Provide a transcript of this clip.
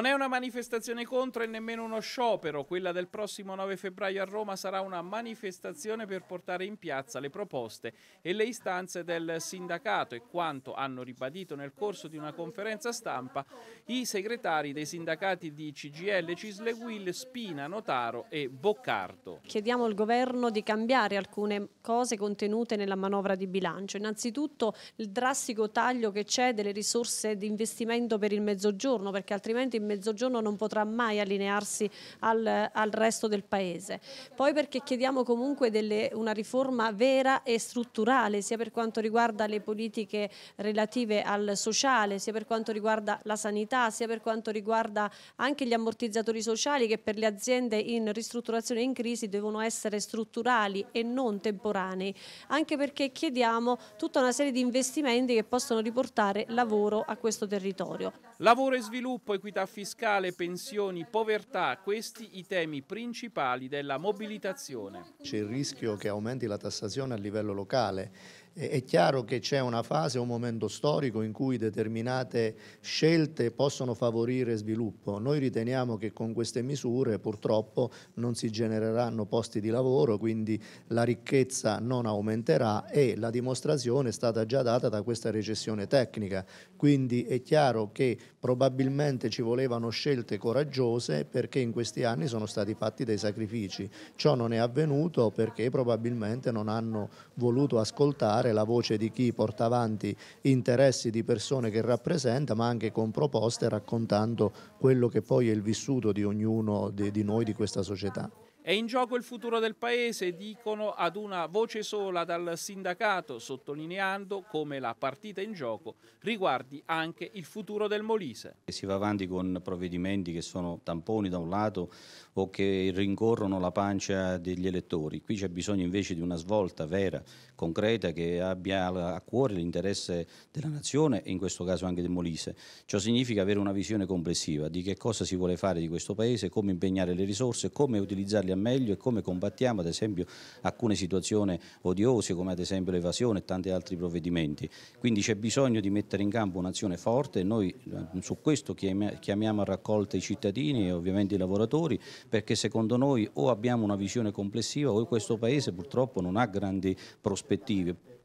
Non è una manifestazione contro e nemmeno uno sciopero, quella del prossimo 9 febbraio a Roma sarà una manifestazione per portare in piazza le proposte e le istanze del sindacato e quanto hanno ribadito nel corso di una conferenza stampa i segretari dei sindacati di CGL, Cisle Will, Spina, Notaro e Boccardo. Chiediamo al governo di cambiare alcune cose contenute nella manovra di bilancio, innanzitutto il drastico taglio che c'è delle risorse di investimento per il mezzogiorno perché altrimenti il Mezzogiorno non potrà mai allinearsi al, al resto del Paese. Poi perché chiediamo comunque delle, una riforma vera e strutturale, sia per quanto riguarda le politiche relative al sociale, sia per quanto riguarda la sanità, sia per quanto riguarda anche gli ammortizzatori sociali che per le aziende in ristrutturazione e in crisi devono essere strutturali e non temporanei, anche perché chiediamo tutta una serie di investimenti che possono riportare lavoro a questo territorio. Lavoro e sviluppo, equità fiscale fiscale, pensioni, povertà, questi i temi principali della mobilitazione. C'è il rischio che aumenti la tassazione a livello locale è chiaro che c'è una fase, un momento storico in cui determinate scelte possono favorire sviluppo. Noi riteniamo che con queste misure purtroppo non si genereranno posti di lavoro, quindi la ricchezza non aumenterà e la dimostrazione è stata già data da questa recessione tecnica. Quindi è chiaro che probabilmente ci volevano scelte coraggiose perché in questi anni sono stati fatti dei sacrifici. Ciò non è avvenuto perché probabilmente non hanno voluto ascoltare ascoltare la voce di chi porta avanti interessi di persone che rappresenta, ma anche con proposte raccontando quello che poi è il vissuto di ognuno di noi di questa società. È in gioco il futuro del Paese, dicono ad una voce sola dal sindacato, sottolineando come la partita in gioco riguardi anche il futuro del Molise. Si va avanti con provvedimenti che sono tamponi da un lato o che rincorrono la pancia degli elettori. Qui c'è bisogno invece di una svolta vera, concreta, che abbia a cuore l'interesse della nazione e in questo caso anche del Molise. Ciò significa avere una visione complessiva di che cosa si vuole fare di questo Paese, come impegnare le risorse, come utilizzarle a meglio e come combattiamo ad esempio alcune situazioni odiose come ad esempio l'evasione e tanti altri provvedimenti. Quindi c'è bisogno di mettere in campo un'azione forte, e noi eh, su questo chiamiamo a raccolta i cittadini e ovviamente i lavoratori perché secondo noi o abbiamo una visione complessiva o questo Paese purtroppo non ha grandi prospettive.